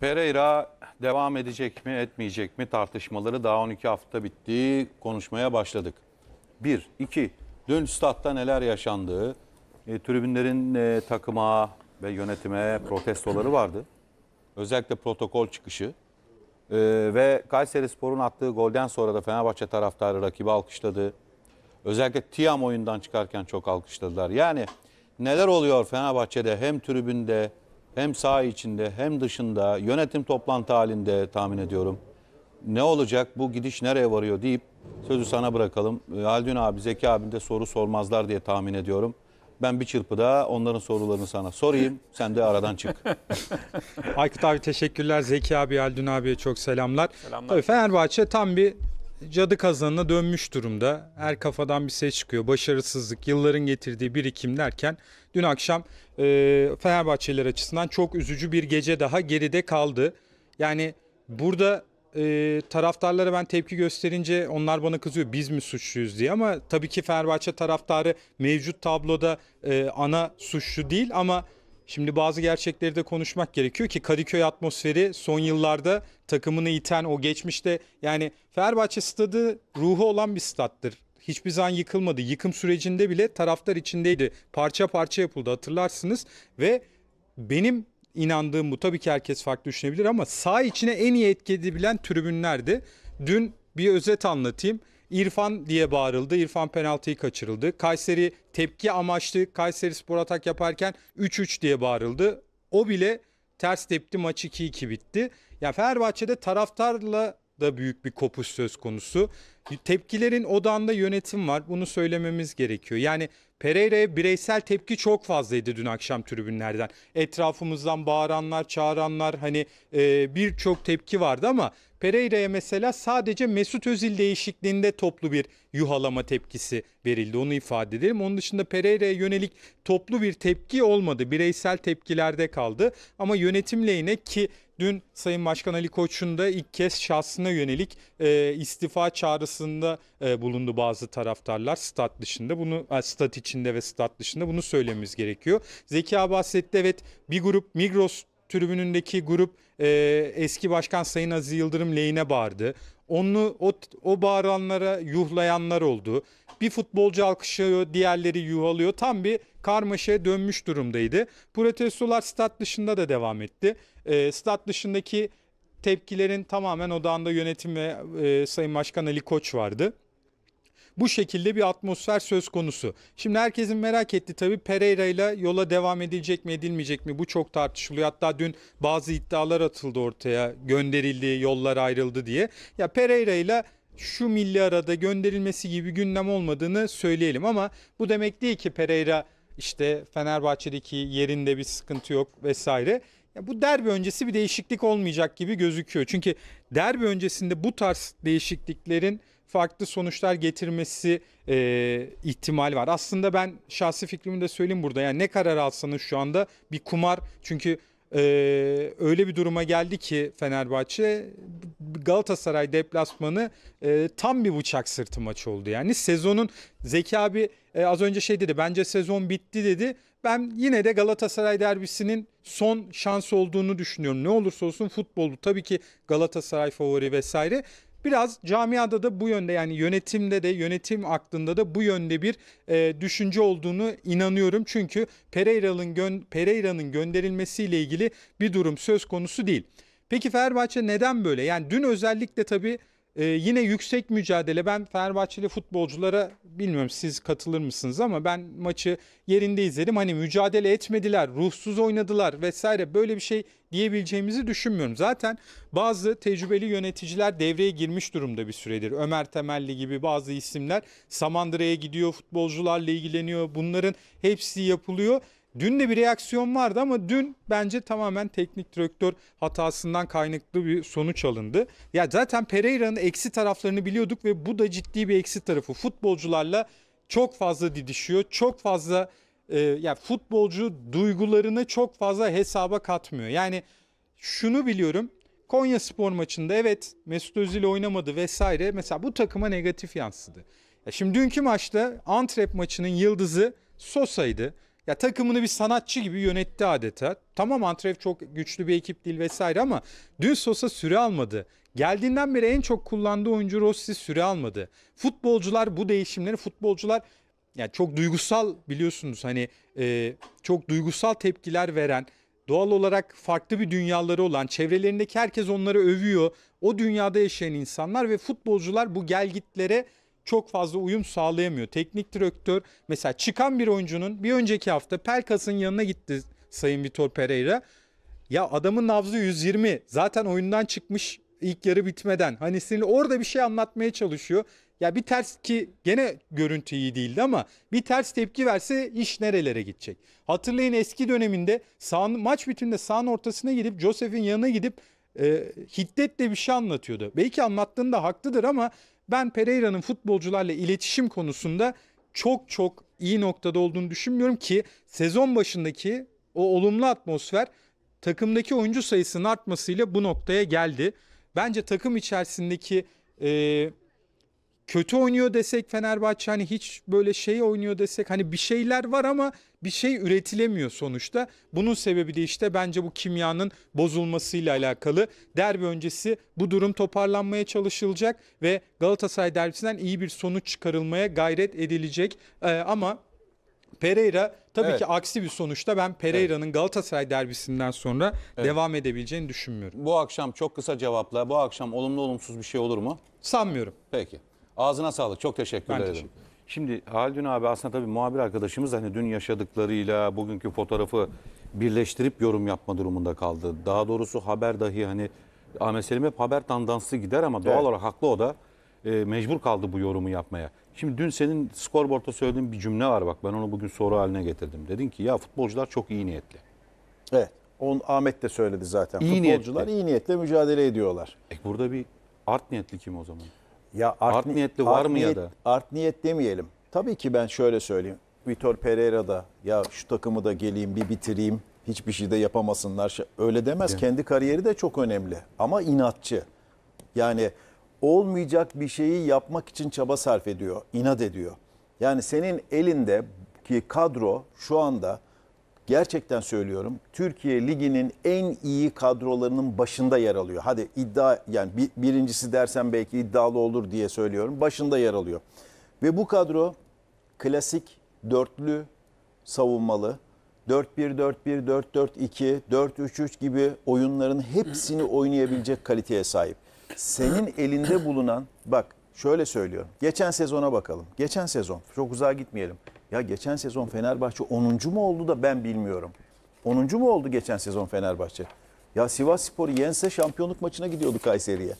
Pereira devam edecek mi etmeyecek mi tartışmaları daha 12 hafta bitti konuşmaya başladık. 1. 2. Dün statta neler yaşandığı, e, tribünlerin e, takıma ve yönetime protestoları vardı. Özellikle protokol çıkışı e, ve Kayseri Spor'un attığı golden sonra da Fenerbahçe taraftarı rakibi alkışladı. Özellikle Tiam oyundan çıkarken çok alkışladılar. Yani neler oluyor Fenerbahçe'de hem tribünde hem saha içinde hem dışında yönetim toplantı halinde tahmin ediyorum. Ne olacak bu gidiş nereye varıyor deyip sözü sana bırakalım. Ee, Haldun abi Zeki abin de soru sormazlar diye tahmin ediyorum. Ben bir çırpıda onların sorularını sana sorayım. Sen de aradan çık. Aykut abi teşekkürler. Zeki abi, Aldun abiye çok selamlar. selamlar. Tabii Fenerbahçe tam bir cadı kazanına dönmüş durumda. Her kafadan bir ses çıkıyor. Başarısızlık, yılların getirdiği birikim derken dün akşam e, Fenerbahçeliler açısından çok üzücü bir gece daha geride kaldı. Yani burada e, taraftarlara ben tepki gösterince onlar bana kızıyor biz mi suçluyuz diye ama tabii ki Fenerbahçe taraftarı mevcut tabloda e, ana suçlu değil ama Şimdi bazı gerçekleri de konuşmak gerekiyor ki Kadıköy atmosferi son yıllarda takımını iten o geçmişte yani Fenerbahçe stadı ruhu olan bir stattır. Hiçbir zaman yıkılmadı. Yıkım sürecinde bile taraftar içindeydi. Parça parça yapıldı hatırlarsınız ve benim inandığım bu tabii ki herkes farklı düşünebilir ama sağ içine en iyi etki edebilen tribünlerdi. Dün bir özet anlatayım. İrfan diye bağırıldı. İrfan penaltıyı kaçırıldı. Kayseri tepki amaçlı Kayseri spor atak yaparken 3-3 diye bağırıldı. O bile ters tepti maç 2-2 bitti. Yani Fenerbahçe'de taraftarla da büyük bir kopuş söz konusu. Tepkilerin odağında yönetim var. Bunu söylememiz gerekiyor. Yani Pereira'ya bireysel tepki çok fazlaydı dün akşam tribünlerden. Etrafımızdan bağıranlar, çağıranlar hani e, birçok tepki vardı ama Pereira'ya mesela sadece Mesut Özil değişikliğinde toplu bir yuhalama tepkisi verildi. Onu ifade edelim. Onun dışında Pereira'ya yönelik toplu bir tepki olmadı. Bireysel tepkilerde kaldı. Ama yönetim lehine ki dün Sayın Başkan Ali Koç'un da ilk kez şahsına yönelik e, istifa çağrısı çağrısında e, bulundu bazı taraftarlar stat dışında. Bunu e, stat içinde ve stat dışında bunu söylememiz gerekiyor. Zeki bahsetti evet bir grup Migros tribünündeki grup e, eski başkan Sayın Aziz Yıldırım lehine bağırdı. Onu o, o bağıranlara yuhlayanlar oldu. Bir futbolcu alkışlıyor, diğerleri yuhalıyor. Tam bir karmaşaya dönmüş durumdaydı. Protestolar stat dışında da devam etti. E, stat dışındaki tepkilerin tamamen odağında yönetim ve e, Sayın Başkan Ali Koç vardı. Bu şekilde bir atmosfer söz konusu. Şimdi herkesin merak etti tabii Pereira ile yola devam edilecek mi edilmeyecek mi bu çok tartışılıyor. Hatta dün bazı iddialar atıldı ortaya gönderildi yollar ayrıldı diye. Ya Pereira ile şu milli arada gönderilmesi gibi gündem olmadığını söyleyelim ama bu demek değil ki Pereira işte Fenerbahçe'deki yerinde bir sıkıntı yok vesaire. Ya bu derbi öncesi bir değişiklik olmayacak gibi gözüküyor. Çünkü derbi öncesinde bu tarz değişikliklerin farklı sonuçlar getirmesi e, ihtimal var. Aslında ben şahsi fikrimi de söyleyeyim burada. Yani ne karar alsanız şu anda bir kumar. Çünkü e, öyle bir duruma geldi ki Fenerbahçe Galatasaray deplasmanı e, tam bir bıçak sırtı maçı oldu. Yani sezonun Zeki abi e, az önce şey dedi bence sezon bitti dedi. Ben yine de Galatasaray derbisinin son şans olduğunu düşünüyorum. Ne olursa olsun futbolu tabii ki Galatasaray favori vesaire biraz camiada da bu yönde yani yönetimde de yönetim aklında da bu yönde bir e, düşünce olduğunu inanıyorum. Çünkü Pereira'nın gön Pereira'nın gönderilmesiyle ilgili bir durum söz konusu değil. Peki Fenerbahçe neden böyle? Yani dün özellikle tabii e, yine yüksek mücadele. Ben Fenerbahçeli futbolculara bilmiyorum siz katılır mısınız ama ben maçı yerinde izledim. Hani mücadele etmediler, ruhsuz oynadılar vesaire böyle bir şey diyebileceğimizi düşünmüyorum. Zaten bazı tecrübeli yöneticiler devreye girmiş durumda bir süredir. Ömer Temelli gibi bazı isimler Samandıra'ya gidiyor, futbolcularla ilgileniyor. Bunların hepsi yapılıyor Dün de bir reaksiyon vardı ama dün bence tamamen teknik direktör hatasından kaynaklı bir sonuç alındı. Ya zaten Pereira'nın eksi taraflarını biliyorduk ve bu da ciddi bir eksi tarafı. Futbolcularla çok fazla didişiyor. Çok fazla e, ya yani futbolcu duygularını çok fazla hesaba katmıyor. Yani şunu biliyorum. Konya Spor maçında evet Mesut Özil oynamadı vesaire. Mesela bu takıma negatif yansıdı. Ya şimdi dünkü maçta Antrep maçının yıldızı Sosa'ydı ya takımını bir sanatçı gibi yönetti adeta. Tamam Antrev çok güçlü bir ekip değil vesaire ama dün Sosa süre almadı. Geldiğinden beri en çok kullandığı oyuncu Rossi süre almadı. Futbolcular bu değişimleri futbolcular yani çok duygusal biliyorsunuz hani e, çok duygusal tepkiler veren doğal olarak farklı bir dünyaları olan çevrelerindeki herkes onları övüyor. O dünyada yaşayan insanlar ve futbolcular bu gelgitlere çok fazla uyum sağlayamıyor. Teknik direktör mesela çıkan bir oyuncunun bir önceki hafta Pelkas'ın yanına gitti Sayın Vitor Pereira. Ya adamın nabzı 120 zaten oyundan çıkmış ilk yarı bitmeden. Hani sinirli orada bir şey anlatmaya çalışıyor. Ya bir ters ki gene görüntü iyi değildi ama bir ters tepki verse iş nerelere gidecek? Hatırlayın eski döneminde sağ, maç bitiminde sağın ortasına gidip Joseph'in yanına gidip e, hiddetle bir şey anlatıyordu. Belki anlattığında haklıdır ama ben Pereira'nın futbolcularla iletişim konusunda çok çok iyi noktada olduğunu düşünmüyorum ki sezon başındaki o olumlu atmosfer takımdaki oyuncu sayısının artmasıyla bu noktaya geldi. Bence takım içerisindeki e, kötü oynuyor desek Fenerbahçe hani hiç böyle şey oynuyor desek hani bir şeyler var ama bir şey üretilemiyor sonuçta. Bunun sebebi de işte bence bu kimyanın bozulmasıyla alakalı. Derbi öncesi bu durum toparlanmaya çalışılacak ve Galatasaray derbisinden iyi bir sonuç çıkarılmaya gayret edilecek. Ee, ama Pereira tabii evet. ki aksi bir sonuçta ben Pereira'nın evet. Galatasaray derbisinden sonra evet. devam edebileceğini düşünmüyorum. Bu akşam çok kısa cevapla. Bu akşam olumlu olumsuz bir şey olur mu? Sanmıyorum. Peki. Ağzına sağlık. Çok teşekkür ben ederim. Teşekkür Şimdi Haldun abi aslında tabii muhabir arkadaşımız hani dün yaşadıklarıyla bugünkü fotoğrafı birleştirip yorum yapma durumunda kaldı. Daha doğrusu haber dahi hani Ahmet Selim hep haber tandansı gider ama evet. doğal olarak haklı o da e, mecbur kaldı bu yorumu yapmaya. Şimdi dün senin skorborta söylediğin bir cümle var bak ben onu bugün soru haline getirdim. Dedin ki ya futbolcular çok iyi niyetli. Evet. On Ahmet de söyledi zaten. İyi Futbolcular niyetli. iyi niyetle mücadele ediyorlar. E burada bir art niyetli kim o zaman? Ya art, art niyetli var mı niyet, ya da? Art niyet demeyelim. Tabii ki ben şöyle söyleyeyim. Vitor Pereira da ya şu takımı da geleyim bir bitireyim. Hiçbir şey de yapamasınlar. Öyle demez. Değil. Kendi kariyeri de çok önemli. Ama inatçı. Yani olmayacak bir şeyi yapmak için çaba sarf ediyor. inat ediyor. Yani senin elinde ki kadro şu anda gerçekten söylüyorum Türkiye Ligi'nin en iyi kadrolarının başında yer alıyor. Hadi iddia yani bir, birincisi dersen belki iddialı olur diye söylüyorum. Başında yer alıyor. Ve bu kadro klasik dörtlü savunmalı 4-1-4-1, 4-4-2, 4-3-3 gibi oyunların hepsini oynayabilecek kaliteye sahip. Senin elinde bulunan bak şöyle söylüyorum. Geçen sezona bakalım. Geçen sezon çok uzağa gitmeyelim. Ya geçen sezon Fenerbahçe 10. mu oldu da ben bilmiyorum. 10. mu oldu geçen sezon Fenerbahçe? Ya Sivas Spor yense şampiyonluk maçına gidiyordu Kayseri'ye.